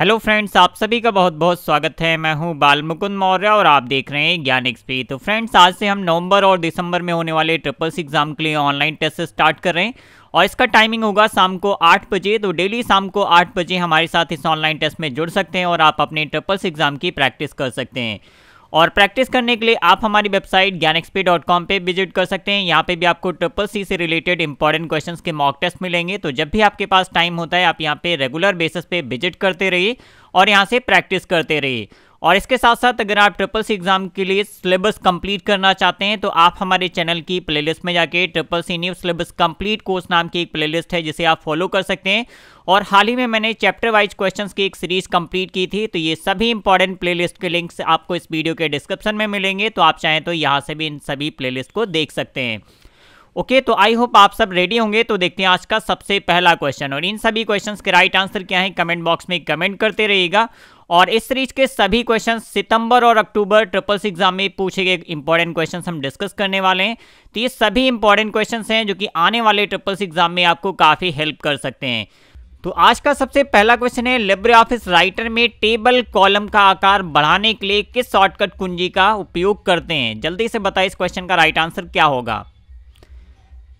hello friends आप सभी का बहुत बहुत स्वागत है मैं हूं बाल मुकुंद मौर्य और आप देख रहे हैं ज्ञान एक्सपी तो फ्रेंड्स आज से हम नवंबर और दिसंबर में होने वाले ट्रिपल्स एग्जाम के लिए ऑनलाइन टेस्ट स्टार्ट कर रहे हैं और इसका टाइमिंग होगा शाम को आठ बजे तो डेली शाम को आठ बजे हमारे साथ इस ऑनलाइन टेस्ट में जुड़ सकते हैं और आप अपने ट्रिपल्स एग्जाम की प्रैक्टिस कर सकते हैं और प्रैक्टिस करने के लिए आप हमारी website Gyan XP dot com पर विजिट कर सकते हैं यहाँ पे भी आपको ट्रिपल सी से रिलेटेड इंपॉर्टेंट क्वेश्चन के मॉक टेस्ट मिलेंगे तो जब भी आपके पास टाइम होता है आप यहाँ पे रेगुलर बेसिस पे विजिट करते रहिए और यहाँ से प्रैक्टिस करते रहिए और इसके साथ साथ अगर आप ट्रिपल सी एग्जाम के लिए सिलेबस कंप्लीट करना चाहते हैं तो आप हमारे चैनल की प्लेलिस्ट में जाके triple C new syllabus complete course नाम की एक प्लेलिस्ट है जिसे आप फॉलो कर सकते हैं और हाल ही में मैंने चैप्टर वाइज क्वेश्चन की एक सीरीज कंप्लीट की थी तो ये सभी इंपॉर्टेंट प्ले के लिंक्स आपको इस वीडियो के डिस्क्रिप्शन में मिलेंगे तो आप चाहें तो यहाँ से भी इन सभी प्ले को देख सकते हैं ओके okay, तो आई होप आप सब रेडी होंगे तो देखते हैं आज का सबसे पहला क्वेश्चन और इन सभी क्वेश्चंस के राइट आंसर क्या है कमेंट बॉक्स में कमेंट करते रहिएगा और इस सीरीज के सभी क्वेश्चन सितंबर और अक्टूबर ट्रिपल एग्जाम में पूछे गए इंपॉर्टेंट क्वेश्चन हम डिस्कस करने वाले हैं तो ये सभी इंपॉर्टेंट क्वेश्चन हैं जो कि आने वाले ट्रिपल एग्जाम में आपको काफ़ी हेल्प कर सकते हैं तो आज का सबसे पहला क्वेश्चन है लिब्रे ऑफिस राइटर में टेबल कॉलम का आकार बढ़ाने के लिए किस शॉर्टकट कुंजी का उपयोग करते हैं जल्दी से बताए इस क्वेश्चन का राइट आंसर क्या होगा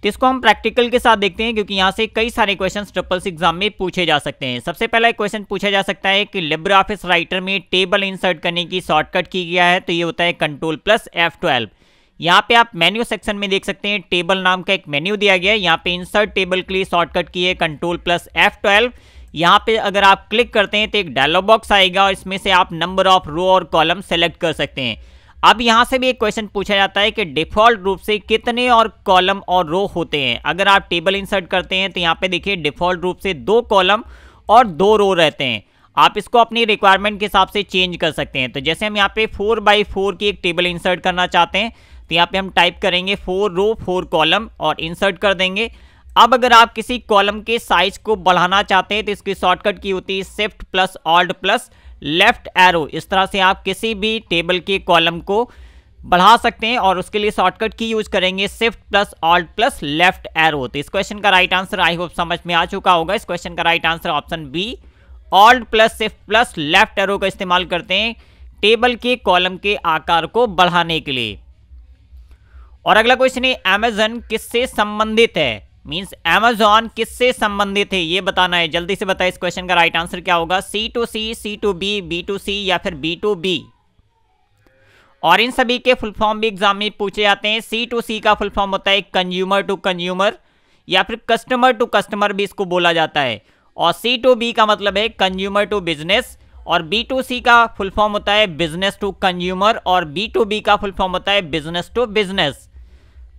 तो इसको हम प्रैक्टिकल के साथ देखते हैं क्योंकि यहाँ से कई सारे क्वेश्चन ट्रिपल्स एग्जाम में पूछे जा सकते हैं सबसे पहला क्वेश्चन पूछा जा सकता है कि लिब्र ऑफिस राइटर में टेबल इंसर्ट करने की शॉर्टकट की गया है तो ये होता है कंट्रोल प्लस एफ ट्वेल्व यहाँ पे आप मेन्यू सेक्शन में देख सकते हैं टेबल नाम का एक मेन्यू दिया गया है यहाँ पे इंसर्ट टेबल के लिए शॉर्टकट की है कंट्रोल प्लस एफ ट्वेल्व यहाँ पे अगर आप क्लिक करते हैं तो एक डायलॉग बॉक्स आएगा और इसमें से आप नंबर ऑफ रो और कॉलम सेलेक्ट कर सकते हैं अब यहाँ से भी एक क्वेश्चन पूछा जाता है कि डिफॉल्ट रूप से कितने और कॉलम और रो होते हैं अगर आप टेबल इंसर्ट करते हैं तो यहाँ पे देखिए डिफॉल्ट रूप से दो कॉलम और दो रो रहते हैं आप इसको अपनी रिक्वायरमेंट के हिसाब से चेंज कर सकते हैं तो जैसे हम यहाँ पे फोर बाई फोर की एक टेबल इंसर्ट करना चाहते हैं तो यहाँ पे हम टाइप करेंगे फोर रो फोर कॉलम और इंसर्ट कर देंगे अब अगर आप किसी कॉलम के साइज को बढ़ाना चाहते हैं तो इसकी शॉर्टकट की होती है shift plus alt plus left arrow इस तरह से आप किसी भी टेबल के कॉलम को बढ़ा सकते हैं और उसके लिए शॉर्टकट की यूज करेंगे shift plus alt plus left arrow तो इस क्वेश्चन का राइट आंसर आई होप समझ में आ चुका होगा इस क्वेश्चन का right answer option B alt plus shift plus left arrow का इस्तेमाल करते हैं टेबल के कॉलम के आकार को बढ़ाने के लिए और अगला क्वेश्चन है अमेजन किससे संबंधित है मीन्स एमेजॉन किससे संबंधित है ये बताना है जल्दी से बताए इस क्वेश्चन का राइट आंसर क्या होगा C to C C to B B to C या फिर बी टू बी और इन सभी के फुल फॉर्म भी एग्जाम में पूछे जाते हैं सी टू सी का फुल फॉर्म होता है कंज्यूमर टू कंज्यूमर या फिर कस्टमर टू कस्टमर भी इसको बोला जाता है और सी टू बी का मतलब है कंज्यूमर टू बिजनेस और बी टू सी का फुल फॉर्म होता है बिजनेस टू कंज्यूमर और बी टू बी का फुल फॉर्म होता है बिजनेस टू बिजनेस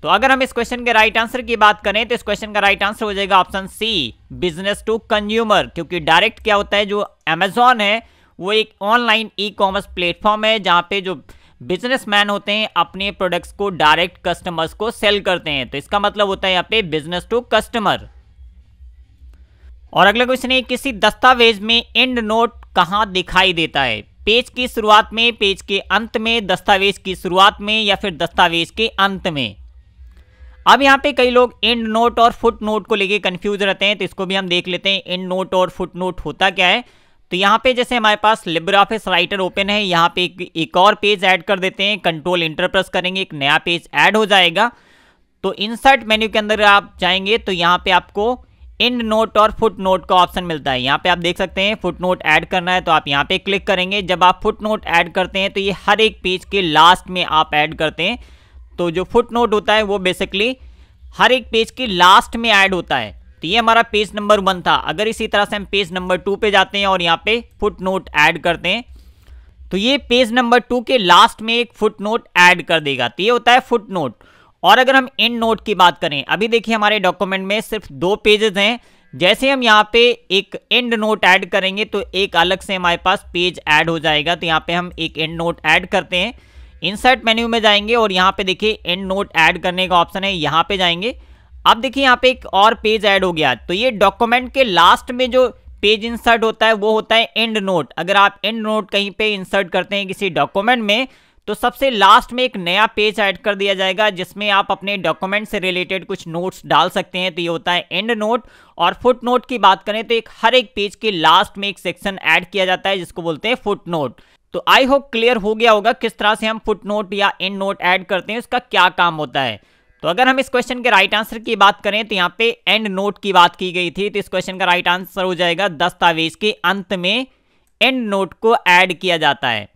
तो अगर हम इस क्वेश्चन के राइट आंसर की बात करें तो इस क्वेश्चन का राइट आंसर हो जाएगा option C business to consumer क्योंकि डायरेक्ट क्या होता है जो अमेजोन है वो एक ऑनलाइन ई कॉमर्स प्लेटफॉर्म है जहाँ पे जो बिजनेसमैन होते हैं अपने प्रोडक्ट्स को डायरेक्ट कस्टमर्स को सेल करते हैं तो इसका मतलब होता है यहाँ पे बिजनेस टू कस्टमर और अगला क्वेश्चन है किसी दस्तावेज में एंड नोट कहाँ दिखाई देता है पेज की शुरुआत में पेज के अंत में दस्तावेज की शुरुआत में या फिर दस्तावेज के अंत में अब यहाँ पे कई लोग एंड नोट और फुट नोट को लेके कंफ्यूज रहते हैं तो इसको भी हम देख लेते हैं एंड नोट और फुट नोट होता क्या है तो यहाँ पे जैसे हमारे पास लिब्राफिस राइटर ओपन है यहाँ पे एक, एक और पेज ऐड कर देते हैं कंट्रोल इंटरप्रेस करेंगे एक नया पेज ऐड हो जाएगा तो इंसर्ट मेन्यू के अंदर आप जाएंगे तो यहाँ पे आपको एंड नोट और फुट नोट का ऑप्शन मिलता है यहाँ पे आप देख सकते हैं फुट नोट ऐड करना है तो आप यहाँ पे क्लिक करेंगे जब आप फुट नोट ऐड करते हैं तो ये हर एक पेज के लास्ट में आप ऐड करते हैं तो जो फुट नोट होता है वो बेसिकली हर एक पेज के लास्ट में ऐड होता है तो ये हमारा पेज नंबर वन था अगर इसी तरह से हम पेज नंबर टू पे जाते हैं और यहाँ पे फुट नोट ऐड करते हैं तो ये पेज नंबर टू के लास्ट में एक फुट नोट ऐड कर देगा तो ये होता है फुट नोट और अगर हम एंड नोट की बात करें अभी देखिए हमारे डॉक्यूमेंट में सिर्फ दो पेजेस हैं जैसे हम यहाँ पे एक एंड नोट ऐड करेंगे तो एक अलग से हमारे पास पेज ऐड हो जाएगा तो यहाँ पे हम एक एंड नोट ऐड करते हैं इंसर्ट मेन्यू में जाएंगे और यहाँ पे देखिए एंड नोट ऐड करने का ऑप्शन है यहाँ पे जाएंगे अब देखिए यहाँ पे एक और पेज ऐड हो गया तो ये डॉक्यूमेंट के लास्ट में जो पेज इंसर्ट होता है वो होता है एंड नोट अगर आप एंड नोट कहीं पे इंसर्ट करते हैं किसी डॉक्यूमेंट में तो सबसे लास्ट में एक नया पेज ऐड कर दिया जाएगा जिसमें आप अपने डॉक्यूमेंट से रिलेटेड कुछ नोट्स डाल सकते हैं तो ये होता है एंड नोट और फुट नोट की बात करें तो एक हर एक पेज के लास्ट में एक सेक्शन ऐड किया जाता है जिसको बोलते हैं फुट नोट तो आई होप क्लियर हो गया होगा किस तरह से हम फुट नोट या एंड नोट ऐड करते हैं उसका क्या काम होता है तो अगर हम इस क्वेश्चन के राइट आंसर की बात करें तो यहाँ पे एंड नोट की बात की गई थी तो इस क्वेश्चन का राइट आंसर हो जाएगा दस्तावेज के अंत में एंड नोट को ऐड किया जाता है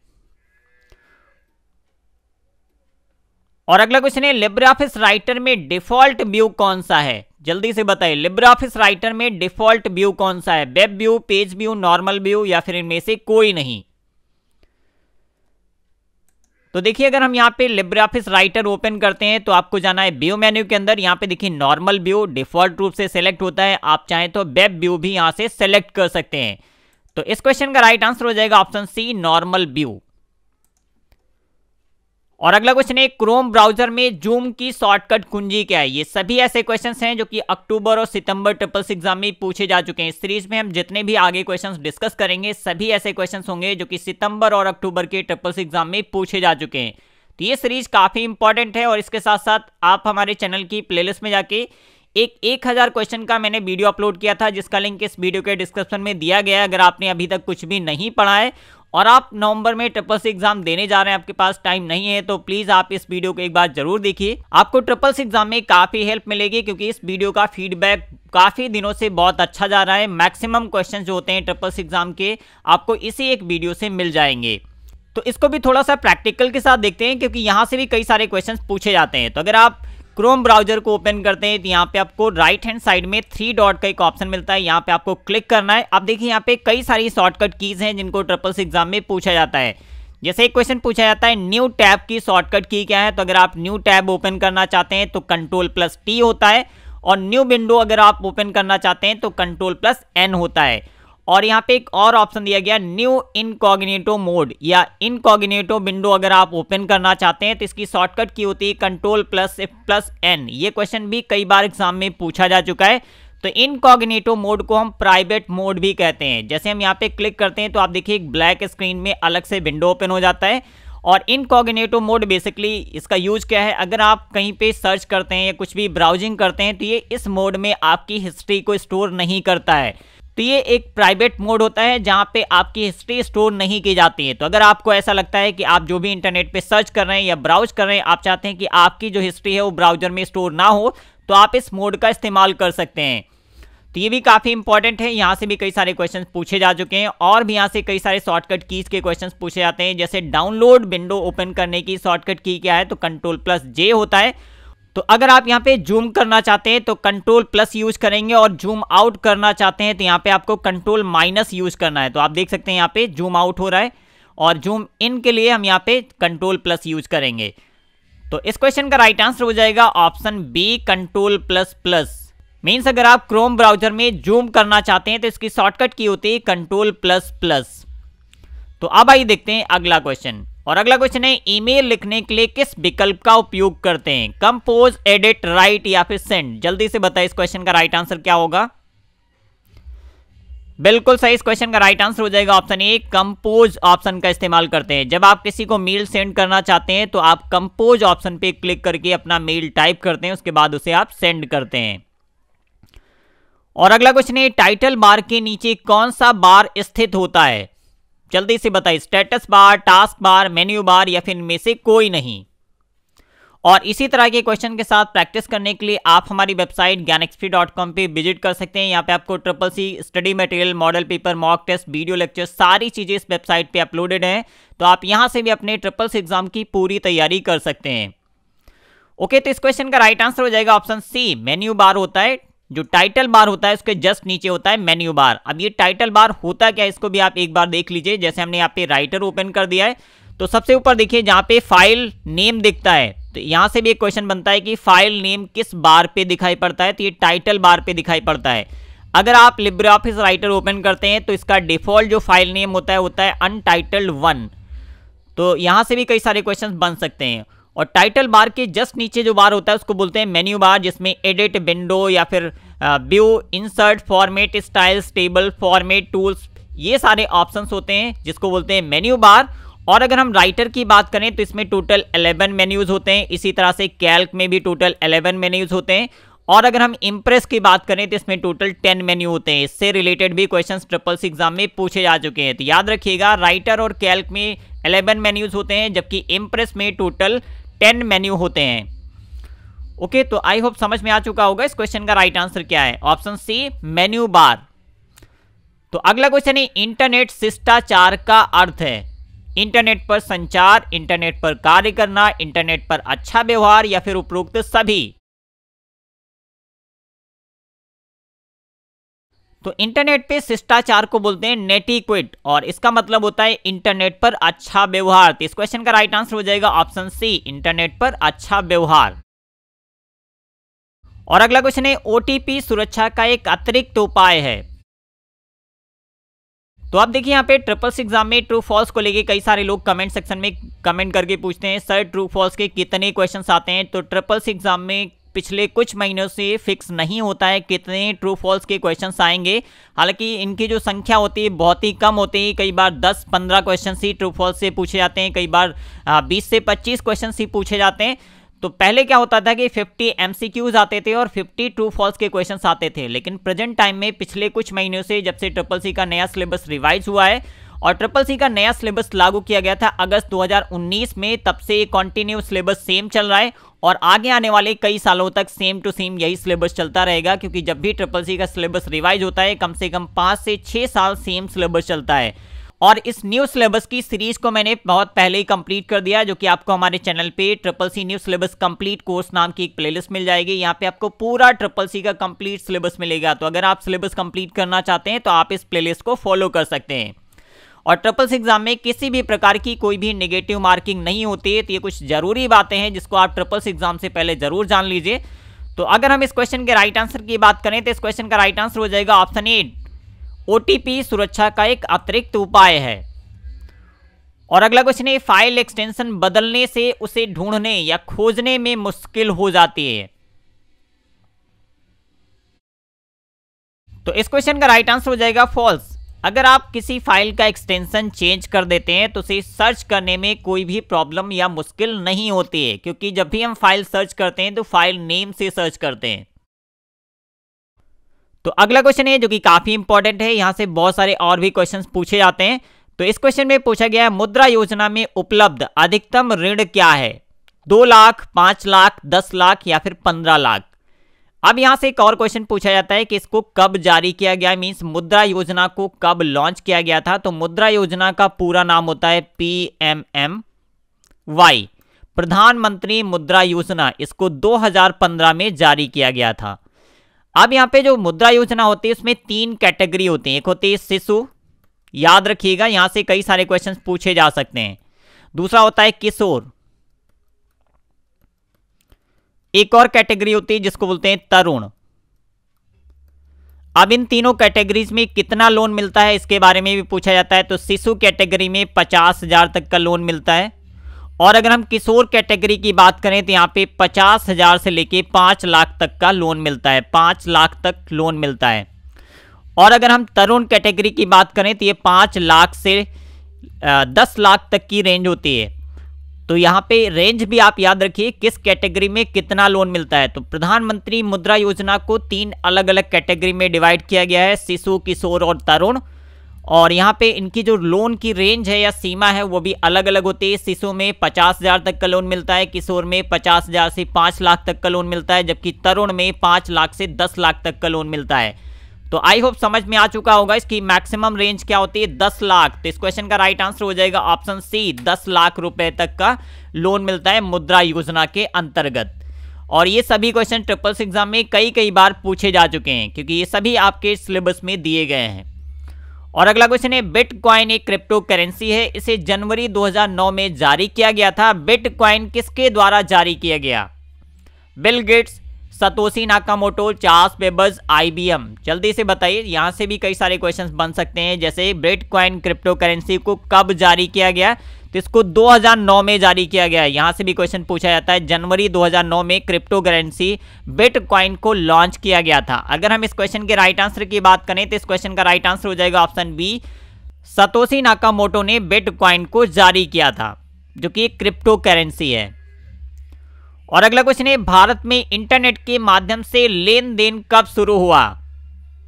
और अगला क्वेश्चन है लिब्रे ऑफिस राइटर में डिफॉल्ट व्यू कौन सा है जल्दी से बताइए लिब्रे ऑफिस राइटर में डिफॉल्ट व्यू कौन सा है web view page view normal view या फिर इनमें से कोई नहीं तो देखिए अगर हम यहाँ पे लिब्रे ऑफिस राइटर ओपन करते हैं तो आपको जाना है व्यू मेन्यू के अंदर यहाँ पे देखिए नॉर्मल व्यू डिफॉल्ट रूप से सेलेक्ट होता है आप चाहें तो वेब व्यू भी यहाँ से सेलेक्ट कर सकते हैं तो इस क्वेश्चन का राइट आंसर हो जाएगा ऑप्शन सी नॉर्मल व्यू और अगला क्वेश्चन है क्रोम ब्राउजर में जूम की शॉर्टकट कुंजी क्या है ये सभी ऐसे क्वेश्चंस हैं जो कि अक्टूबर और सितंबर ट्रिपल एग्जाम में पूछे जा चुके हैं इस सीरीज में हम जितने भी आगे क्वेश्चंस डिस्कस करेंगे सभी ऐसे क्वेश्चंस होंगे जो कि सितंबर और अक्टूबर के ट्रिपल एग्जाम में पूछे जा चुके हैं तो ये सीरीज काफ़ी इंपॉर्टेंट है और इसके साथ साथ आप हमारे चैनल की प्ले में जाके एक एक हज़ार क्वेश्चन का मैंने वीडियो अपलोड किया था जिसका लिंक इस वीडियो के डिस्क्रिप्शन में दिया गया है अगर आपने अभी तक कुछ भी नहीं पढ़ा है और आप नवंबर में ट्रिपल सी एग्जाम देने जा रहे हैं आपके पास टाइम नहीं है तो प्लीज आप इस वीडियो को एक बार जरूर देखिए आपको ट्रिपल सी एग्जाम में काफी हेल्प मिलेगी क्योंकि इस वीडियो का फीडबैक काफ़ी दिनों से बहुत अच्छा जा रहा है मैक्सिमम क्वेश्चन जो होते हैं ट्रिपल सी एग्जाम के आपको इसी एक वीडियो से मिल जाएंगे तो इसको भी थोड़ा सा प्रैक्टिकल के साथ देखते हैं क्योंकि यहाँ से भी कई सारे क्वेश्चन पूछे जाते हैं तो अगर आप क्रोम ब्राउजर को ओपन करते हैं तो यहाँ पे आपको राइट हैंड साइड में थ्री डॉट का एक ऑप्शन मिलता है यहाँ पे आपको क्लिक करना है आप देखिए यहाँ पे कई सारी शॉर्टकट कीज हैं जिनको ट्रिपल एग्जाम में पूछा जाता है जैसे एक क्वेश्चन पूछा जाता है न्यू टैब की शॉर्टकट की क्या है तो अगर आप न्यू टैब ओपन करना चाहते हैं तो कंट्रोल प्लस टी होता है और न्यू विंडो अगर आप ओपन करना चाहते हैं तो कंट्रोल प्लस एन होता है और यहाँ पे एक और ऑप्शन दिया गया न्यू इनकॉग्नेटो मोड या इनकॉग्नेटो विंडो अगर आप ओपन करना चाहते हैं तो इसकी शॉर्टकट की होती है कंट्रोल प्लस प्लस एन ये क्वेश्चन भी कई बार एग्जाम में पूछा जा चुका है तो इनकॉग्नेटो मोड को हम प्राइवेट मोड भी कहते हैं जैसे हम यहाँ पे क्लिक करते हैं तो आप देखिए ब्लैक स्क्रीन में अलग से विंडो ओपन हो जाता है और इनकॉग्नेटो मोड बेसिकली इसका यूज क्या है अगर आप कहीं पे सर्च करते हैं या कुछ भी ब्राउजिंग करते हैं तो ये इस मोड में आपकी हिस्ट्री को स्टोर नहीं करता है तो ये एक प्राइवेट मोड होता है जहाँ पे आपकी हिस्ट्री स्टोर नहीं की जाती है तो अगर आपको ऐसा लगता है कि आप जो भी इंटरनेट पे सर्च कर रहे हैं या ब्राउज कर रहे हैं आप चाहते हैं कि आपकी जो हिस्ट्री है वो ब्राउजर में स्टोर ना हो तो आप इस मोड का इस्तेमाल कर सकते हैं तो ये भी काफ़ी इंपॉर्टेंट है यहाँ से भी कई सारे क्वेश्चन पूछे जा चुके हैं और भी यहाँ से कई सारे शॉर्टकट कीज़ के क्वेश्चन पूछे जाते हैं जैसे डाउनलोड विंडो ओपन करने की शॉर्टकट की क्या है तो कंट्रोल प्लस जे होता है तो अगर आप यहाँ पे जूम करना चाहते हैं तो कंट्रोल प्लस यूज करेंगे और जूम आउट करना चाहते हैं तो यहाँ पे आपको कंट्रोल माइनस यूज करना है तो आप देख सकते हैं यहाँ पे जूम आउट हो रहा है और जूम इन के लिए हम यहाँ पे कंट्रोल प्लस यूज करेंगे तो इस क्वेश्चन का राइट आंसर हो जाएगा option B control plus plus means अगर आप क्रोम ब्राउजर में जूम करना चाहते हैं तो इसकी शॉर्टकट की होती है कंट्रोल प्लस प्लस तो अब आइए देखते हैं अगला क्वेश्चन और अगला क्वेश्चन है ईमेल लिखने के लिए किस विकल्प का उपयोग करते हैं कंपोज एडिट राइट या फिर सेंड जल्दी से बताए इस क्वेश्चन का राइट आंसर क्या होगा बिल्कुल सही इस क्वेश्चन का राइट आंसर हो जाएगा ऑप्शन ए कंपोज ऑप्शन का इस्तेमाल करते हैं जब आप किसी को मेल सेंड करना चाहते हैं तो आप कंपोज ऑप्शन पे क्लिक करके अपना मेल टाइप करते हैं उसके बाद उसे आप सेंड करते हैं और अगला क्वेश्चन है टाइटल बार के नीचे कौन सा बार स्थित होता है जल्दी से बताइए status bar taskbar menu bar या फिर इनमें से कोई नहीं और इसी तरह के क्वेश्चन के साथ प्रैक्टिस करने के लिए आप हमारी website Gyan XP dot com पर विजिट कर सकते हैं यहाँ पे आपको triple C study material model paper mock test video lecture सारी चीज़ें इस वेबसाइट पे अपलोडेड हैं तो आप यहाँ से भी अपने ट्रिपल सी एग्जाम की पूरी तैयारी कर सकते हैं ओके तो इस क्वेश्चन का राइट आंसर हो जाएगा ऑप्शन सी मेन्यू बार होता है जो टाइटल बार होता है उसके जस्ट नीचे होता है मेन्यू बार अब ये टाइटल बार होता क्या इसको भी आप एक बार देख लीजिए जैसे हमने यहाँ पे राइटर ओपन कर दिया है तो सबसे ऊपर देखिए जहाँ पे फाइल नेम दिखता है तो यहाँ से भी एक क्वेश्चन बनता है कि फाइल नेम किस बार पे दिखाई पड़ता है तो ये टाइटल बार पे दिखाई पड़ता है अगर आप लिब्रे ऑफिस राइटर ओपन करते हैं तो इसका डिफॉल्ट जो फाइल नेम होता है होता है अनटाइटल्ड वन तो यहाँ से भी कई सारे क्वेश्चन बन सकते हैं और टाइटल बार के जस्ट नीचे जो बार होता है उसको बोलते हैं मेन्यू बार जिसमें एडिट विंडो या फिर view insert format styles table format tools ये सारे ऑप्शंस होते हैं जिसको बोलते हैं मेन्यू बार और अगर हम राइटर की बात करें तो इसमें टोटल 11 मेन्यूज़ होते हैं इसी तरह से कैल्क में भी टोटल 11 मेन्यूज़ होते हैं और अगर हम इम्प्रेस की बात करें तो इसमें टोटल 10 मेन्यू होते हैं इससे रिलेटेड भी क्वेश्चंस ट्रिपल सी एग्जाम में पूछे जा चुके हैं तो याद रखिएगा राइटर और कैल्क में 11 मेन्यूज़ होते हैं जबकि इम्प्रेस में टोटल टेन मेन्यू होते हैं ओके okay, तो आई होप समझ में आ चुका होगा इस क्वेश्चन का राइट आंसर क्या है ऑप्शन सी मेन्यू बार तो अगला क्वेश्चन है इंटरनेट शिष्टाचार का अर्थ है इंटरनेट पर संचार इंटरनेट पर कार्य करना इंटरनेट पर अच्छा व्यवहार या फिर उपरोक्त सभी तो इंटरनेट पे शिष्टाचार को बोलते हैं नेटिक्विट और इसका मतलब होता है इंटरनेट पर अच्छा व्यवहार तो इस क्वेश्चन का राइट आंसर हो जाएगा ऑप्शन सी इंटरनेट पर अच्छा व्यवहार और अगला क्वेश्चन है ओटीपी सुरक्षा का एक अतिरिक्त उपाय है तो आप देखिए यहाँ पे ट्रिपल एग्जाम में ट्रू फॉल्स को लेके कई सारे लोग कमेंट सेक्शन में कमेंट करके पूछते हैं सर ट्रू फॉल्स के कितने क्वेश्चन आते हैं तो ट्रिपल एग्जाम में पिछले कुछ महीनों से फिक्स नहीं होता है कितने ट्रू फॉल्स के क्वेश्चन आएंगे हालांकि इनकी जो संख्या होती है बहुत ही कम होती है कई बार 10-15 क्वेश्चन ही ट्रू फॉल्स से पूछे जाते हैं कई बार 20 से 25 क्वेश्चन ही पूछे जाते हैं तो पहले क्या होता था कि 50 एम आते थे और 50 ट्रू फॉल्स के क्वेश्चन आते थे लेकिन प्रेजेंट टाइम में पिछले कुछ महीनों से जब से ट्रिपल सी का नया सिलेबस रिवाइज हुआ है और ट्रिपल सी का नया सिलेबस लागू किया गया था अगस्त 2019 में तब से कंटिन्यू सिलेबस सेम चल रहा है और आगे आने वाले कई सालों तक सेम टू सेम यही सिलेबस चलता रहेगा क्योंकि जब भी ट्रिपल सी का सिलेबस रिवाइज होता है कम से कम पाँच से छः साल सेम सिलेबस चलता है और इस न्यू सिलेबस की सीरीज को मैंने बहुत पहले ही कंप्लीट कर दिया जो कि आपको हमारे चैनल पे triple C new syllabus complete course नाम की एक प्लेलिस्ट मिल जाएगी यहाँ पे आपको पूरा ट्रिपल सी का कंप्लीट सिलेबस मिलेगा तो अगर आप सिलेबस कंप्लीट करना चाहते हैं तो आप इस प्लेलिस्ट को फॉलो कर सकते हैं और ट्रिपल्स एग्जाम में किसी भी प्रकार की कोई भी निगेटिव मार्किंग नहीं होती है तो ये कुछ ज़रूरी बातें हैं जिसको आप ट्रिपल्स एग्जाम से पहले ज़रूर जान लीजिए तो अगर हम इस क्वेश्चन के राइट आंसर की बात करें तो इस क्वेश्चन का राइट आंसर हो जाएगा ऑप्शन ए ओ सुरक्षा का एक अतिरिक्त उपाय है और अगला क्वेश्चन है फाइल एक्सटेंशन बदलने से उसे ढूंढने या खोजने में मुश्किल हो जाती है तो इस क्वेश्चन का राइट आंसर हो जाएगा फॉल्स अगर आप किसी फाइल का एक्सटेंशन चेंज कर देते हैं तो उसे सर्च करने में कोई भी प्रॉब्लम या मुश्किल नहीं होती है क्योंकि जब भी हम फाइल सर्च करते हैं तो फाइल नेम से सर्च करते हैं तो अगला क्वेश्चन है जो कि काफ़ी इंपॉर्टेंट है यहां से बहुत सारे और भी क्वेश्चन पूछे जाते हैं तो इस क्वेश्चन में पूछा गया है मुद्रा योजना में उपलब्ध अधिकतम ऋण क्या है दो लाख पांच लाख दस लाख या फिर पंद्रह लाख अब यहां से एक और क्वेश्चन पूछा जाता है कि इसको कब जारी किया गया मींस मुद्रा योजना को कब लॉन्च किया गया था तो मुद्रा योजना का पूरा नाम होता है पी एम एम वाई प्रधानमंत्री मुद्रा योजना इसको 2015 में जारी किया गया था अब यहाँ पे जो मुद्रा योजना होती है उसमें तीन कैटेगरी होती है एक होती है शिशु याद रखिएगा यहाँ से कई सारे क्वेश्चन पूछे जा सकते हैं दूसरा होता है किशोर एक और कैटेगरी होती है जिसको बोलते हैं तरुण अब इन तीनों कैटेगरीज में कितना लोन मिलता है इसके बारे में भी पूछा जाता है तो शिशु कैटेगरी में पचास हजार तक का लोन मिलता है और अगर हम किशोर कैटेगरी की बात करें तो यहाँ पे पचास हजार से लेके पांच लाख तक का लोन मिलता है पांच लाख तक लोन मिलता है और अगर हम तरुण कैटेगरी की बात करें तो ये पांच लाख से दस लाख तक की रेंज होती है तो यहाँ पे रेंज भी आप याद रखिए किस कैटेगरी में कितना लोन मिलता है तो प्रधानमंत्री मुद्रा योजना को तीन अलग अलग कैटेगरी में डिवाइड किया गया है शिशु किशोर और तरुण और यहाँ पे इनकी जो लोन की रेंज है या सीमा है वो भी अलग अलग होती है शिशु में पचास हज़ार तक का लोन मिलता है किशोर में पचास हज़ार से पाँच लाख तक का लोन मिलता है जबकि तरुण में पाँच लाख से दस लाख तक का लोन मिलता है तो आई होप समझ में आ चुका होगा इसकी मैक्सिमम रेंज क्या होती है दस लाख तो इस क्वेश्चन का राइट आंसर हो जाएगा ऑप्शन सी दस लाख रुपए तक का लोन मिलता है मुद्रा योजना के अंतर्गत और ये सभी क्वेश्चन ट्रिपल्स एग्जाम में कई कई बार पूछे जा चुके हैं क्योंकि ये सभी आपके सिलेबस में दिए गए हैं और अगला क्वेश्चन है बिट क्वाइन एक क्रिप्टो करेंसी है इसे जनवरी 2009 में जारी किया गया था बिट क्वाइन किसके द्वारा जारी किया गया Bill Gates Satoshi Nakamoto Charles Babbage IBM जल्दी से बताइए यहाँ से भी कई सारे क्वेश्चंस बन सकते हैं जैसे क्वाइन क्रिप्टो करेंसी को कब जारी किया गया तो इसको 2009 में जारी किया गया है यहाँ से भी क्वेश्चन पूछा जाता है जनवरी 2009 में क्रिप्टो करेंसी क्वाइन को लॉन्च किया गया था अगर हम इस क्वेश्चन के राइट आंसर की बात करें तो इस क्वेश्चन का राइट आंसर हो जाएगा ऑप्शन बी सतोशी नाकामोटो ने क्वाइन को जारी किया था जो कि क्रिप्टो करेंसी है और अगला क्वेश्चन है भारत में इंटरनेट के माध्यम से लेन देन कब शुरू हुआ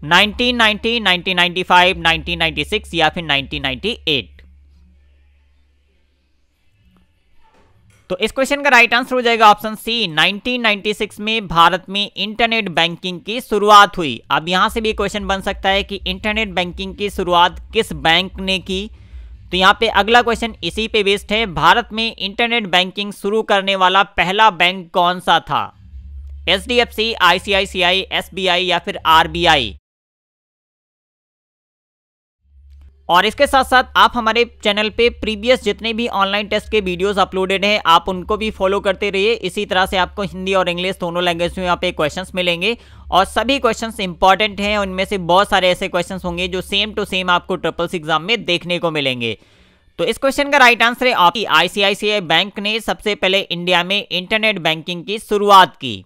1990, 1995, 1996 या फिर 1998 तो इस क्वेश्चन का राइट आंसर हो जाएगा ऑप्शन सी 1996 में भारत में इंटरनेट बैंकिंग की शुरुआत हुई अब यहां से भी क्वेश्चन बन सकता है कि इंटरनेट बैंकिंग की शुरुआत किस बैंक ने की तो यहाँ पे अगला क्वेश्चन इसी पे बेस्ड है भारत में इंटरनेट बैंकिंग शुरू करने वाला पहला बैंक कौन सा था H D F C I C I C I S B I या फिर आर बी आई और इसके साथ साथ आप हमारे चैनल पे प्रीवियस जितने भी ऑनलाइन टेस्ट के वीडियोस अपलोडेड हैं आप उनको भी फॉलो करते रहिए इसी तरह से आपको हिंदी और इंग्लिश दोनों लैंग्वेज में यहाँ पे क्वेश्चंस मिलेंगे और सभी क्वेश्चंस इंपॉर्टेंट हैं उनमें से बहुत सारे ऐसे क्वेश्चंस होंगे जो सेम टू सेम आपको ट्रिपल्स एग्जाम में देखने को मिलेंगे तो इस क्वेश्चन का राइट आंसर है आपकी आईसीआईसीआई बैंक ने सबसे पहले इंडिया में इंटरनेट बैंकिंग की शुरुआत की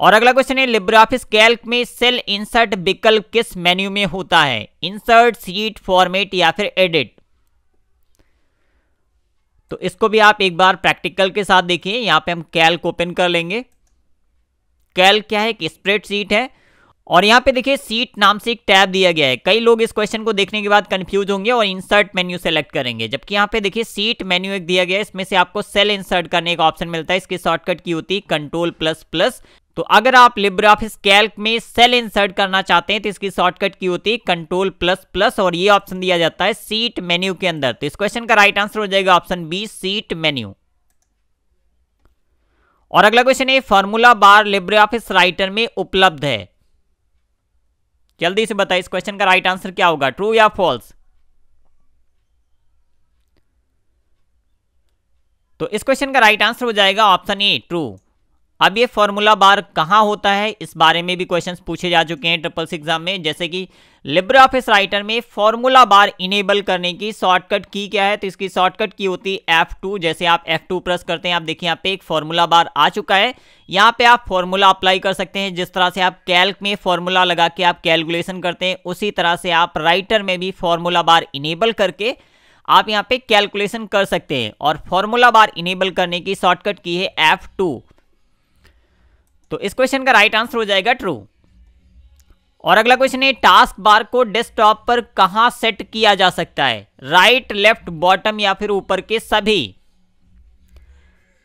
और अगला क्वेश्चन है लिब्रे ऑफिस कैल्क में सेल इंसर्ट विकल्प किस मेन्यू में होता है इंसर्ट सीट फॉर्मेट या फिर एडिट तो इसको भी आप एक बार प्रैक्टिकल के साथ देखिए यहाँ पे हम कैल्क ओपन कर लेंगे कैल्क क्या है एक स्प्रेड सीट है और यहां पे देखिए सीट नाम से एक टैब दिया गया है कई लोग इस क्वेश्चन को देखने के बाद कंफ्यूज होंगे और इंसर्ट मेन्यू सेलेक्ट करेंगे जबकि यहां पे देखिए सीट मेन्यू एक दिया गया है इसमें से आपको सेल इंसर्ट करने का ऑप्शन मिलता है इसकी शॉर्टकट की होती है कंट्रोल प्लस प्लस तो अगर आप लिब्रे ऑफिस कैल्क में सेल इंसर्ट करना चाहते हैं तो इसकी शॉर्टकट की होती है कंट्रोल प्लस प्लस और ये ऑप्शन दिया जाता है सीट मेन्यू के अंदर तो इस क्वेश्चन का राइट आंसर हो जाएगा ऑप्शन बी सीट मेन्यू और अगला क्वेश्चन है formula bar Libre office Writer में उपलब्ध है जल्दी से बताए इस क्वेश्चन का राइट आंसर क्या होगा ट्रू या फॉल्स तो इस क्वेश्चन का राइट आंसर हो जाएगा ऑप्शन ए ट्रू अब ये फॉर्मूला बार कहाँ होता है इस बारे में भी क्वेश्चन पूछे जा चुके हैं ट्रिपल एग्जाम में जैसे कि लिब्रे ऑफिस राइटर में फॉर्मूला बार इनेबल करने की शॉर्टकट की क्या है तो इसकी शॉर्टकट की होती है F2 जैसे आप F2 प्रेस करते हैं आप देखिए यहाँ पे एक फॉर्मूला बार आ चुका है यहाँ पे आप फॉर्मूला अप्लाई कर सकते हैं जिस तरह से आप कैल्क में फॉर्मूला लगा के आप कैलकुलेशन करते हैं उसी तरह से आप राइटर में भी फॉर्मूला बार इनेबल करके आप यहाँ पे कैलकुलेशन कर सकते हैं और फॉर्मूला बार इनेबल करने की शॉर्टकट की है टू तो इस क्वेश्चन का राइट आंसर हो जाएगा ट्रू और अगला क्वेश्चन है टास्क बार को डेस्कटॉप पर कहां सेट किया जा सकता है राइट लेफ्ट बॉटम या फिर ऊपर के सभी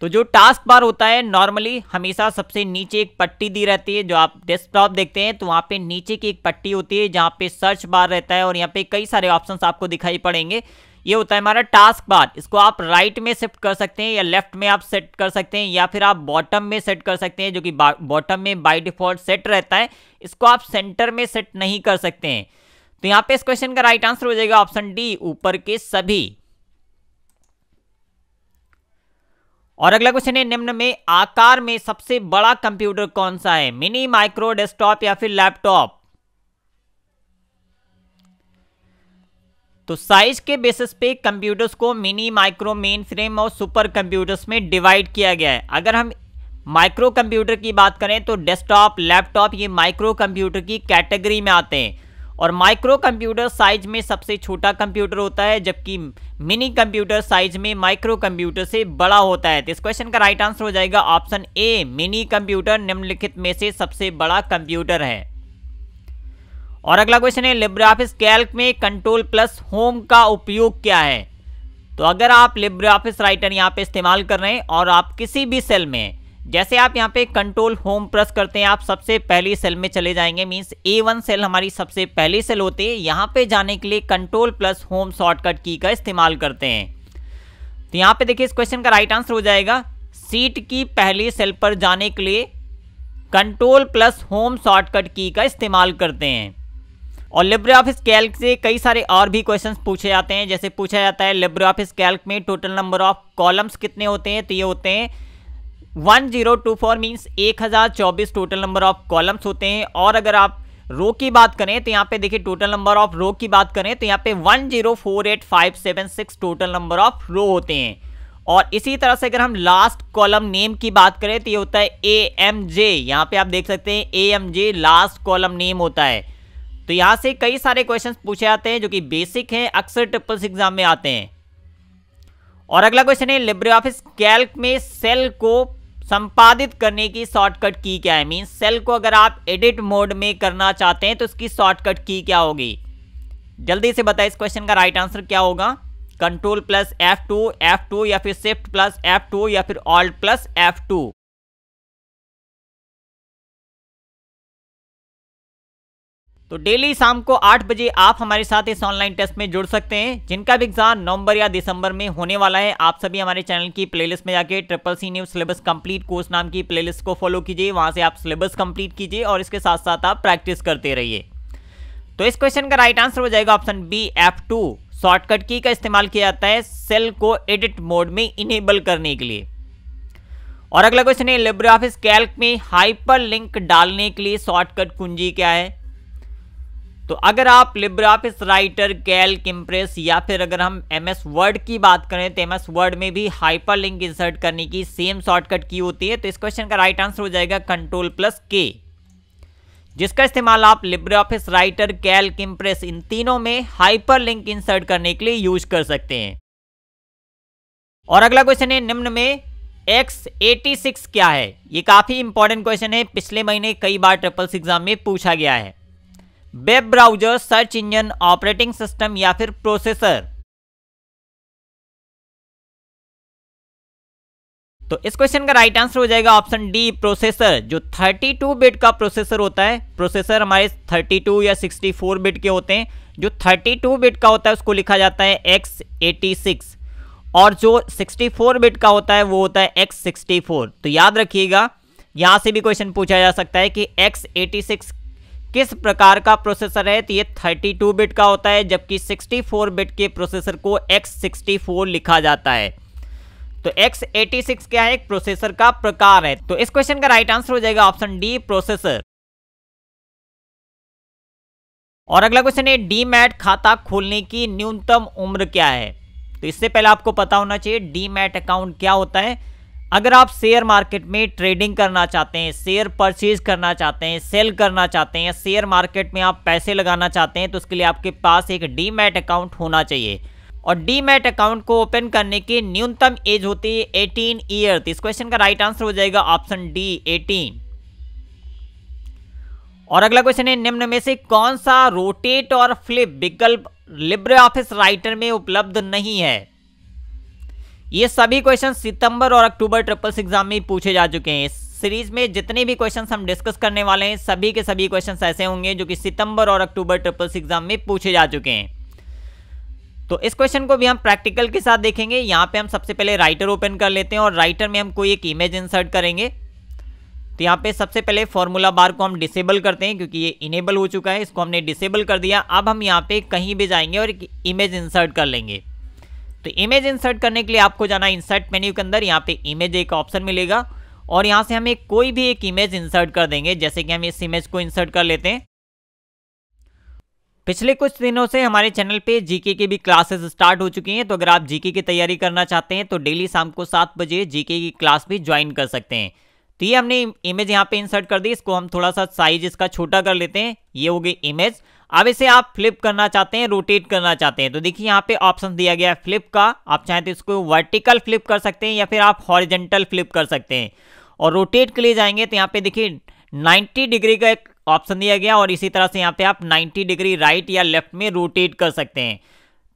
तो जो टास्क बार होता है नॉर्मली हमेशा सबसे नीचे एक पट्टी दी रहती है जो आप डेस्कटॉप देखते हैं तो वहां पे नीचे की एक पट्टी होती है जहां पे सर्च बार रहता है और यहाँ पे कई सारे ऑप्शंस आपको दिखाई पड़ेंगे ये होता है हमारा टास्क बार इसको आप राइट में शिफ्ट कर सकते हैं या लेफ्ट में आप सेट कर सकते हैं या फिर आप बॉटम में सेट कर सकते हैं जो कि बॉटम में बाई डिफॉल्ट सेट रहता है इसको आप सेंटर में सेट नहीं कर सकते हैं तो यहां पे इस क्वेश्चन का राइट आंसर हो जाएगा ऑप्शन डी ऊपर के सभी और अगला क्वेश्चन है निम्न में आकार में सबसे बड़ा कंप्यूटर कौन सा है मिनी माइक्रो डेस्कटॉप या फिर लैपटॉप तो साइज के बेसिस पे कंप्यूटर्स को मिनी माइक्रो मेन फ्रेम और सुपर कंप्यूटर्स में डिवाइड किया गया है अगर हम माइक्रो कंप्यूटर की बात करें तो डेस्कटॉप लैपटॉप ये माइक्रो कंप्यूटर की कैटेगरी में आते हैं और माइक्रो कंप्यूटर साइज में सबसे छोटा कंप्यूटर होता है जबकि मिनी कंप्यूटर साइज में माइक्रो कंप्यूटर से बड़ा होता है तो इस क्वेश्चन का राइट आंसर हो जाएगा ऑप्शन ए मिनी कंप्यूटर निम्नलिखित में से सबसे बड़ा कंप्यूटर है और अगला क्वेश्चन है लिब्रे ऑफिस कैल्क में कंट्रोल प्लस होम का उपयोग क्या है तो अगर आप लिब्रे ऑफिस राइटर यहाँ पे इस्तेमाल कर रहे हैं और आप किसी भी सेल में जैसे आप यहाँ पे कंट्रोल होम प्रेस करते हैं आप सबसे पहली सेल में चले जाएंगे मीन्स ए वन सेल हमारी सबसे पहली सेल होती है यहाँ पे जाने के लिए कंट्रोल प्लस होम शॉर्टकट की का इस्तेमाल करते हैं तो यहाँ पे देखिए इस क्वेश्चन का राइट आंसर हो जाएगा सीट की पहली सेल पर जाने के लिए कंट्रोल प्लस होम शॉर्टकट की का इस्तेमाल करते हैं और लिब्रे ऑफिस कैल्क से कई सारे और भी क्वेश्चन पूछे जाते हैं जैसे पूछा जाता है लिब्रे ऑफिस कैल्क में टोटल नंबर ऑफ कॉलम्स कितने होते हैं तो ये होते हैं one zero two four means एक हज़ार चौबीस टोटल नंबर ऑफ कॉलम्स होते हैं और अगर आप रो की बात करें तो यहाँ पे देखिए टोटल नंबर ऑफ रो की बात करें तो यहाँ पे one zero four eight five seven six total number of row होते हैं और इसी तरह से अगर हम लास्ट कॉलम नेम की बात करें तो ये होता है ए एम जे यहाँ पे आप देख सकते हैं A M J last column name होता है तो यहाँ से कई सारे क्वेश्चन पूछे जाते हैं जो कि बेसिक हैं अक्सर ट्रिपल्स एग्जाम में आते हैं और अगला क्वेश्चन है लिब्रे ऑफिस कैल्क में सेल को संपादित करने की शॉर्टकट की क्या है मीन सेल को अगर आप एडिट मोड में करना चाहते हैं तो उसकी शॉर्टकट की क्या होगी जल्दी से बताए इस क्वेश्चन का राइट आंसर क्या होगा control plus F two F two या फिर शिफ्ट प्लस एफ टू या फिर ऑल्ट प्लस एफ टू तो डेली शाम को आठ बजे आप हमारे साथ इस ऑनलाइन टेस्ट में जुड़ सकते हैं जिनका भी एग्जाम नवंबर या दिसंबर में होने वाला है आप सभी हमारे चैनल की प्लेलिस्ट में जाके triple C new syllabus complete course नाम की प्लेलिस्ट को फॉलो कीजिए वहां से आप सिलेबस कंप्लीट कीजिए और इसके साथ साथ आप प्रैक्टिस करते रहिए तो इस क्वेश्चन का राइट आंसर हो जाएगा option B F two shortcut की का इस्तेमाल किया जाता है सेल को एडिट मोड में इनेबल करने के लिए और अगला क्वेश्चन है लिब्रे ऑफिस कैल्क में हाइपर लिंक डालने के लिए शॉर्टकट कुंजी क्या है तो अगर आप लिब्राफिस ऑफिस राइटर कैल किम्प्रेस या फिर अगर हम एम एस वर्ड की बात करें तो एम एस वर्ड में भी हाइपर लिंक इंसर्ट करने की सेम शॉर्टकट की होती है तो इस क्वेश्चन का राइट आंसर हो जाएगा कंट्रोल प्लस के जिसका इस्तेमाल आप Libre office Writer Calc Impress इन तीनों में हाइपर लिंक इंसर्ट करने के लिए यूज कर सकते हैं और अगला क्वेश्चन है निम्न में एक्स एटी सिक्स क्या है ये काफ़ी इंपॉर्टेंट क्वेश्चन है पिछले महीने कई बार ट्रिपल्स एग्जाम में पूछा गया है web browser search engine operating system या फिर प्रोसेसर तो इस क्वेश्चन का राइट आंसर हो जाएगा ऑप्शन डी प्रोसेसर जो 32 बिट का प्रोसेसर होता है प्रोसेसर हमारे 32 या 64 बिट के होते हैं जो 32 बिट का होता है उसको लिखा जाता है एक्स सिक्स और जो 64 बिट का होता है वो होता है एक्स फोर तो याद रखिएगा यहाँ से भी क्वेश्चन पूछा जा सकता है कि एक्स सिक्स किस प्रकार का प्रोसेसर है तो ये 32 बिट का होता है जबकि 64 बिट के प्रोसेसर को X64 लिखा जाता है तो X86 क्या है एक प्रोसेसर का प्रकार है तो इस क्वेश्चन का राइट आंसर हो जाएगा ऑप्शन डी प्रोसेसर और अगला क्वेश्चन है डी खाता खोलने की न्यूनतम उम्र क्या है तो इससे पहले आपको पता होना चाहिए डी मैट अकाउंट क्या होता है अगर आप शेयर मार्केट में ट्रेडिंग करना चाहते हैं शेयर परचेज करना चाहते हैं सेल करना चाहते हैं शेयर मार्केट में आप पैसे लगाना चाहते हैं तो उसके लिए आपके पास एक डीमैट अकाउंट होना चाहिए और डीमैट अकाउंट को ओपन करने की न्यूनतम एज होती है 18 ईयर तो इस क्वेश्चन का राइट आंसर हो जाएगा ऑप्शन डी 18 और अगला क्वेश्चन है निम्न में से कौन सा रोटेट और फ्लिप विकल्प लिब्रे ऑफिस राइटर में उपलब्ध नहीं है ये सभी क्वेश्चन सितंबर और अक्टूबर ट्रिपल्स एग्जाम में पूछे जा चुके हैं सीरीज में जितने भी क्वेश्चन हम डिस्कस करने वाले हैं सभी के सभी क्वेश्चन ऐसे होंगे जो कि सितंबर और अक्टूबर ट्रिपल्स एग्जाम में पूछे जा चुके हैं तो इस क्वेश्चन को भी हम प्रैक्टिकल के साथ देखेंगे यहाँ पे हम सबसे पहले राइटर ओपन कर लेते हैं और राइटर में हम कोई एक इमेज इंसर्ट करेंगे तो यहाँ पे सबसे पहले फॉर्मूला बार को हम डिसेबल करते हैं क्योंकि ये इनेबल हो चुका है इसको हमने डिसेबल कर दिया अब हम यहाँ पे कहीं भी जाएंगे और एक इमेज इंसर्ट कर लेंगे तो इमेज इंसर्ट करने के लिए आपको जाना इंसर्ट मेन्यू के अंदर यहाँ पे इमेज एक ऑप्शन मिलेगा और यहाँ से हम एक कोई भी एक इमेज इंसर्ट कर देंगे जैसे कि हम इस इमेज को इंसर्ट कर लेते हैं पिछले कुछ दिनों से हमारे चैनल पे जीके के भी क्लासेस स्टार्ट हो चुकी हैं तो अगर आप जीके की तैयारी करना चाहते हैं तो डेली शाम को सात बजे जीके की क्लास भी ज्वाइन कर सकते हैं तो ये हमने इमेज यहाँ पे इंसर्ट कर दी इसको हम थोड़ा सा साइज इसका छोटा कर लेते हैं ये हो गई इमेज अब इसे आप फ्लिप करना चाहते हैं रोटेट करना चाहते हैं तो देखिए यहाँ पे ऑप्शन दिया गया है फ्लिप का आप चाहें तो इसको वर्टिकल फ्लिप कर सकते हैं या फिर आप हॉरिजेंटल फ्लिप कर सकते हैं और रोटेट के लिए जाएंगे तो यहाँ पे देखिए 90 डिग्री का एक ऑप्शन दिया गया और इसी तरह से यहाँ पे आप 90 डिग्री राइट या लेफ्ट में रोटेट कर सकते हैं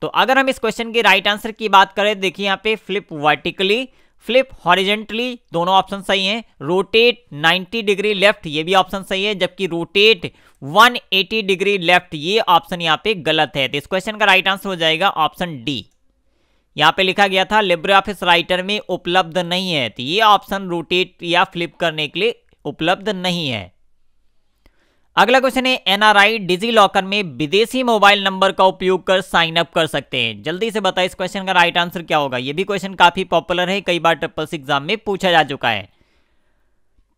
तो अगर हम इस क्वेश्चन के राइट आंसर की बात करें देखिए यहाँ पे फ्लिप वर्टिकली फ्लिप हॉरिजेंटली दोनों ऑप्शन सही हैं रोटेट 90 डिग्री लेफ्ट ये भी ऑप्शन सही है जबकि रोटेट 180 डिग्री लेफ्ट ये ऑप्शन यहाँ पे गलत है तो इस क्वेश्चन का राइट आंसर हो जाएगा ऑप्शन डी यहाँ पे लिखा गया था लिब्रे ऑफिस राइटर में उपलब्ध नहीं है तो ये ऑप्शन रोटेट या फ्लिप करने के लिए उपलब्ध नहीं है अगला क्वेश्चन है एनआरआई डिजी लॉकर में विदेशी मोबाइल नंबर का उपयोग कर साइन अप कर सकते हैं जल्दी से बताएं इस क्वेश्चन का राइट आंसर क्या होगा यह भी क्वेश्चन काफी पॉपुलर है कई बार ट्रिपल एग्जाम में पूछा जा चुका है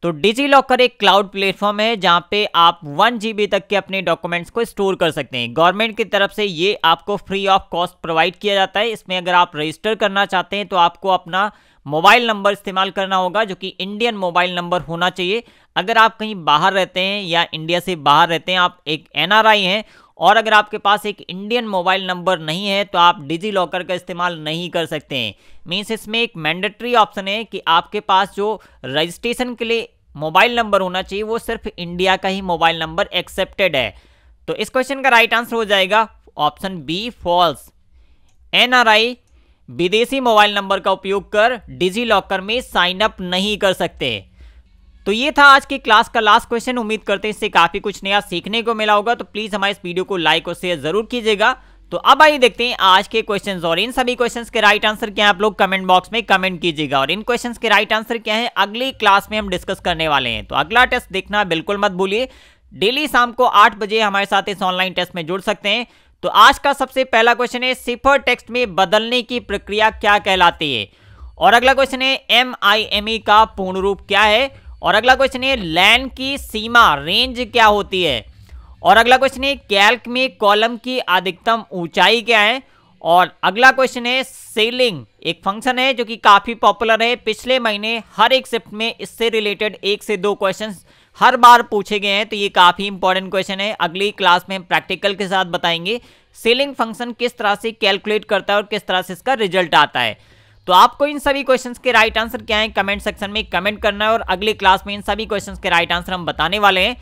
तो डिजी लॉकर एक क्लाउड प्लेटफॉर्म है जहां पे आप वन जीबी तक के अपने डॉक्यूमेंट्स को स्टोर कर सकते हैं गवर्नमेंट की तरफ से ये आपको फ्री ऑफ कॉस्ट प्रोवाइड किया जाता है इसमें अगर आप रजिस्टर करना चाहते हैं तो आपको अपना मोबाइल नंबर इस्तेमाल करना होगा जो कि इंडियन मोबाइल नंबर होना चाहिए अगर आप कहीं बाहर रहते हैं या इंडिया से बाहर रहते हैं आप एक एनआरआई हैं और अगर आपके पास एक इंडियन मोबाइल नंबर नहीं है तो आप डिजी लॉकर का इस्तेमाल नहीं कर सकते हैं मीन्स इसमें एक मैंडेटरी ऑप्शन है कि आपके पास जो रजिस्ट्रेशन के लिए मोबाइल नंबर होना चाहिए वो सिर्फ इंडिया का ही मोबाइल नंबर एक्सेप्टेड है तो इस क्वेश्चन का राइट आंसर हो जाएगा ऑप्शन बी फॉल्स एनआरआई विदेशी मोबाइल नंबर का उपयोग कर डिजी लॉकर में साइन अप नहीं कर सकते तो ये था आज की क्लास का लास्ट क्वेश्चन उम्मीद करते हैं इससे काफ़ी कुछ नया सीखने को मिला होगा तो प्लीज़ हमारे इस वीडियो को लाइक और शेयर जरूर कीजिएगा तो अब आइए देखते हैं आज के क्वेश्चन और इन सभी क्वेश्चन के राइट आंसर क्या है आप लोग कमेंट बॉक्स में कमेंट कीजिएगा और इन क्वेश्चन के राइट आंसर क्या है अगली क्लास में हम डिस्कस करने वाले हैं तो अगला टेस्ट देखना बिल्कुल मत भूलिए डेली शाम को आठ बजे हमारे साथ इस ऑनलाइन टेस्ट में जुड़ सकते हैं तो आज का सबसे पहला क्वेश्चन है सिफर टेक्स्ट में बदलने की प्रक्रिया क्या कहलाती है और अगला क्वेश्चन है एम आई एम ई का पूर्ण रूप क्या है और अगला क्वेश्चन है लैन की सीमा रेंज क्या होती है और अगला क्वेश्चन है कैल्क में कॉलम की अधिकतम ऊंचाई क्या है और अगला क्वेश्चन है सेलिंग एक फंक्शन है जो कि काफ़ी पॉपुलर है पिछले महीने हर एक शिफ्ट में इससे रिलेटेड एक से दो क्वेश्चंस हर बार पूछे गए हैं तो ये काफ़ी इंपॉर्टेंट क्वेश्चन है अगली क्लास में हम प्रैक्टिकल के साथ बताएंगे सेलिंग फंक्शन किस तरह से कैलकुलेट करता है और किस तरह से इसका रिजल्ट आता है तो आपको इन सभी क्वेश्चंस के राइट आंसर क्या है कमेंट सेक्शन में कमेंट करना है और अगली क्लास में इन सभी क्वेश्चंस के राइट आंसर हम बताने वाले हैं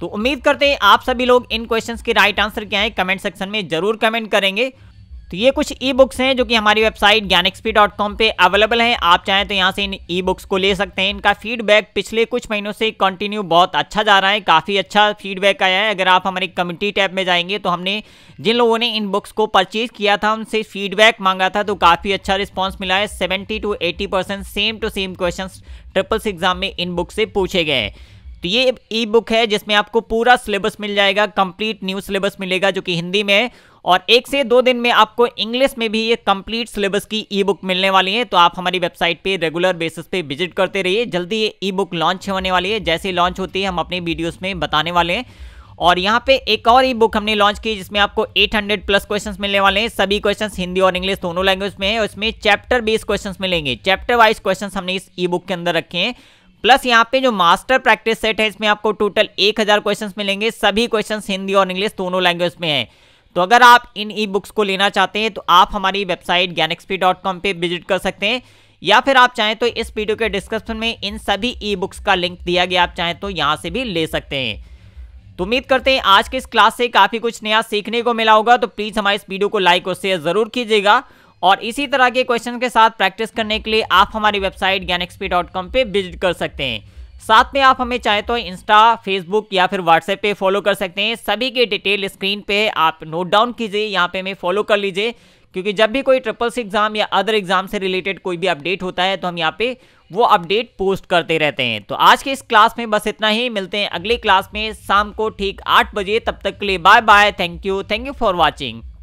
तो उम्मीद करते हैं आप सभी लोग इन क्वेश्चंस के राइट आंसर क्या है कमेंट सेक्शन में जरूर कमेंट करेंगे तो ये कुछ ई बुक्स हैं जो कि हमारी वेबसाइट ज्ञानिक्सपी डॉट कॉम पर अवेलेबल हैं आप चाहें तो यहाँ से इन ई बुक्स को ले सकते हैं इनका फीडबैक पिछले कुछ महीनों से कंटिन्यू बहुत अच्छा जा रहा है काफ़ी अच्छा फीडबैक आया है अगर आप हमारी कम्युनिटी टैब में जाएंगे तो हमने जिन लोगों ने इन बुक्स को परचेज किया था उनसे फीडबैक मांगा था तो काफ़ी अच्छा रिस्पॉन्स मिला है seventy two eighty percent same to same question triples exam में इन बुक्स से पूछे गए हैं तो ये ई बुक है जिसमें आपको पूरा सिलेबस मिल जाएगा कंप्लीट न्यू सिलेबस मिलेगा जो कि हिंदी में है और एक से दो दिन में आपको इंग्लिश में भी ये कंप्लीट सिलेबस की ई बुक मिलने वाली है तो आप हमारी वेबसाइट पे रेगुलर बेसिस पे विजिट करते रहिए जल्दी ये ई बुक लॉन्च होने वाली है जैसे लॉन्च होती है हम अपने वीडियोस में बताने वाले हैं और यहाँ पे एक और ई बुक हमने लॉन्च की जिसमें आपको 800 प्लस क्वेश्चंस मिलने वाले हैं सभी क्वेश्चंस हिंदी और इंग्लिश दोनों लैंग्वेज में है और इसमें चैप्टर बेस्ड क्वेश्चंस मिलेंगे चैप्टर वाइज क्वेश्चंस हमने इस ई बुक के अंदर रखे हैं प्लस यहाँ पे जो मास्टर प्रैक्टिस सेट है इसमें आपको टोटल एक हजार क्वेश्चन मिलेंगे सभी क्वेश्चन हिंदी और इंग्लिश दोनों लैंग्वेज में है तो अगर आप इन ई बुक्स को लेना चाहते हैं तो आप हमारी website Gyan XP dot com पर विजिट कर सकते हैं या फिर आप चाहें तो इस वीडियो के डिस्क्रिप्शन में इन सभी ई बुक्स का लिंक दिया गया आप चाहें तो यहाँ से भी ले सकते हैं तो उम्मीद करते हैं आज के इस क्लास से काफ़ी कुछ नया सीखने को मिला होगा तो प्लीज़ हमारे इस वीडियो को लाइक और शेयर ज़रूर कीजिएगा और इसी तरह के क्वेश्चन के साथ प्रैक्टिस करने के लिए आप हमारी वेबसाइट ज्ञान पे विजिट कर सकते हैं साथ में आप हमें चाहे तो इंस्टा फेसबुक या फिर व्हाट्सएप पे फॉलो कर सकते हैं सभी के डिटेल स्क्रीन पे आप नोट डाउन कीजिए यहाँ पे हमें फॉलो कर लीजिए क्योंकि जब भी कोई ट्रिपल सी एग्ज़ाम या अदर एग्ज़ाम से रिलेटेड कोई भी अपडेट होता है तो हम यहाँ पे वो अपडेट पोस्ट करते रहते हैं तो आज के इस क्लास में बस इतना ही मिलते हैं अगली क्लास में शाम को ठीक आठ बजे तब तक के लिए bye bye thank you thank you for watching